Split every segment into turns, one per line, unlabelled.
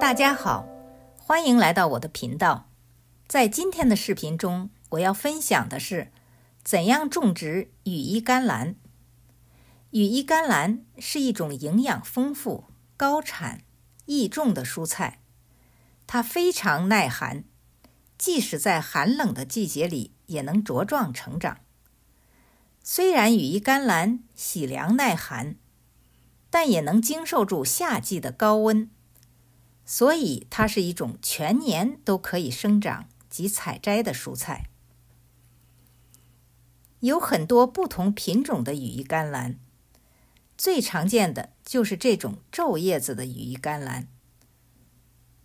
大家好，欢迎来到我的频道。在今天的视频中，我要分享的是怎样种植羽衣甘蓝。羽衣甘蓝是一种营养丰富、高产、易种的蔬菜，它非常耐寒，即使在寒冷的季节里也能茁壮成长。虽然羽衣甘蓝喜凉耐寒，但也能经受住夏季的高温。所以，它是一种全年都可以生长及采摘的蔬菜。有很多不同品种的羽衣甘蓝，最常见的就是这种皱叶子的羽衣甘蓝，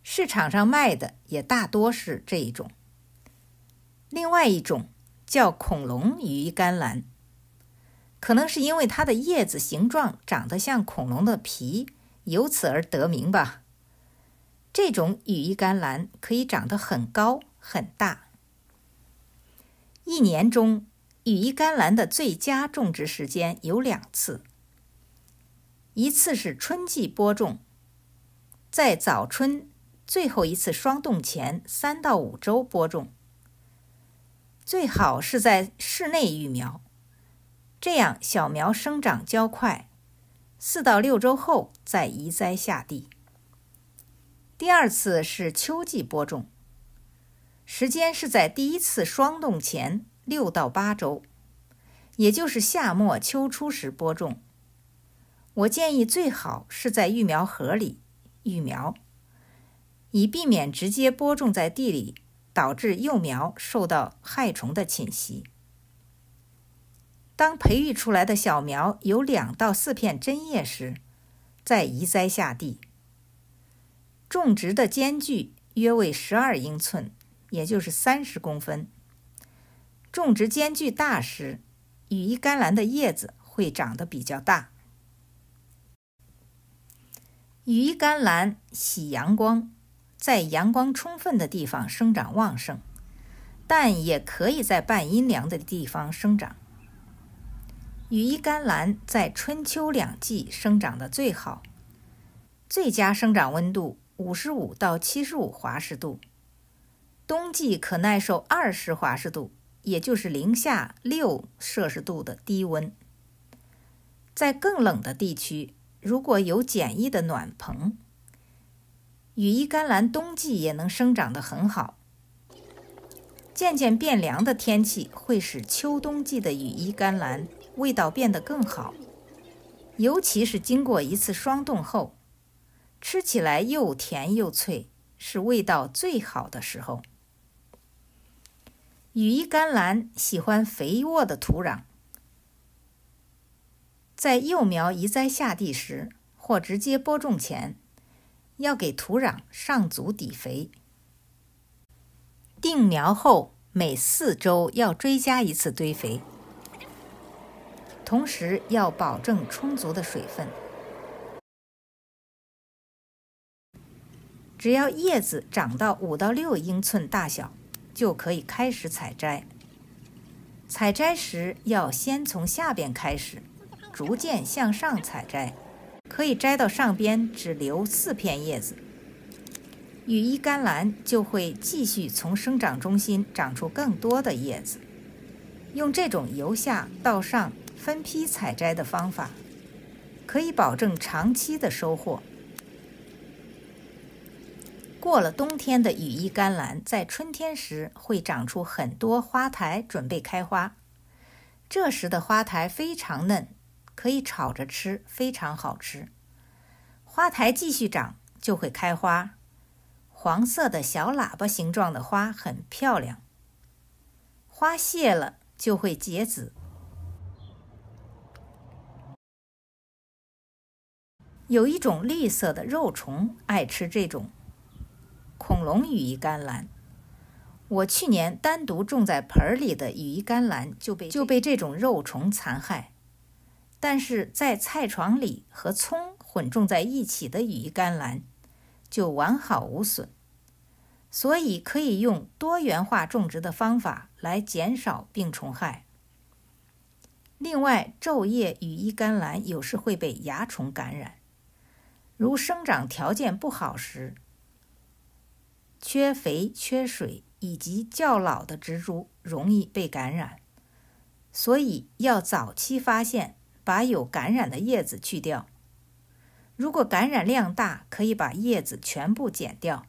市场上卖的也大多是这一种。另外一种叫恐龙羽衣甘蓝，可能是因为它的叶子形状长得像恐龙的皮，由此而得名吧。这种羽衣甘蓝可以长得很高很大。一年中，羽衣甘蓝的最佳种植时间有两次。一次是春季播种，在早春最后一次霜冻前三到五周播种，最好是在室内育苗，这样小苗生长较快，四到六周后再移栽下地。第二次是秋季播种，时间是在第一次霜冻前六到八周，也就是夏末秋初时播种。我建议最好是在育苗盒里育苗，以避免直接播种在地里，导致幼苗受到害虫的侵袭。当培育出来的小苗有两到四片针叶时，再移栽下地。种植的间距约为十二英寸，也就是三十公分。种植间距大时，羽衣甘蓝的叶子会长得比较大。羽衣甘蓝喜阳光，在阳光充分的地方生长旺盛，但也可以在半阴凉的地方生长。羽衣甘蓝在春秋两季生长的最好，最佳生长温度。五十五到七十五华氏度，冬季可耐受二十华氏度，也就是零下六摄氏度的低温。在更冷的地区，如果有简易的暖棚，羽衣甘蓝冬季也能生长得很好。渐渐变凉的天气会使秋冬季的羽衣甘蓝味道变得更好，尤其是经过一次霜冻后。吃起来又甜又脆，是味道最好的时候。羽衣甘蓝喜欢肥沃的土壤，在幼苗移栽下地时或直接播种前，要给土壤上足底肥。定苗后每四周要追加一次堆肥，同时要保证充足的水分。只要叶子长到五到六英寸大小，就可以开始采摘。采摘时要先从下边开始，逐渐向上采摘，可以摘到上边只留四片叶子。羽衣甘蓝就会继续从生长中心长出更多的叶子。用这种由下到上分批采摘的方法，可以保证长期的收获。过了冬天的羽衣甘蓝，在春天时会长出很多花苔，准备开花。这时的花苔非常嫩，可以炒着吃，非常好吃。花苔继续长，就会开花，黄色的小喇叭形状的花很漂亮。花谢了，就会结籽。有一种绿色的肉虫爱吃这种。恐龙羽衣甘蓝，我去年单独种在盆里的羽衣甘蓝就被就被这种肉虫残害，但是在菜床里和葱混种在一起的羽衣甘蓝就完好无损，所以可以用多元化种植的方法来减少病虫害。另外，昼夜羽衣甘蓝有时会被蚜虫感染，如生长条件不好时。缺肥、缺水以及较老的植株容易被感染，所以要早期发现，把有感染的叶子去掉。如果感染量大，可以把叶子全部剪掉，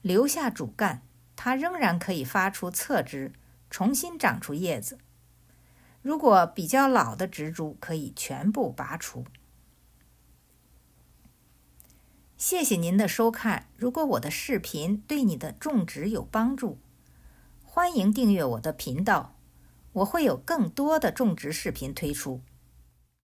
留下主干，它仍然可以发出侧枝，重新长出叶子。如果比较老的植株，可以全部拔除。谢谢您的收看。如果我的视频对你的种植有帮助，欢迎订阅我的频道，我会有更多的种植视频推出。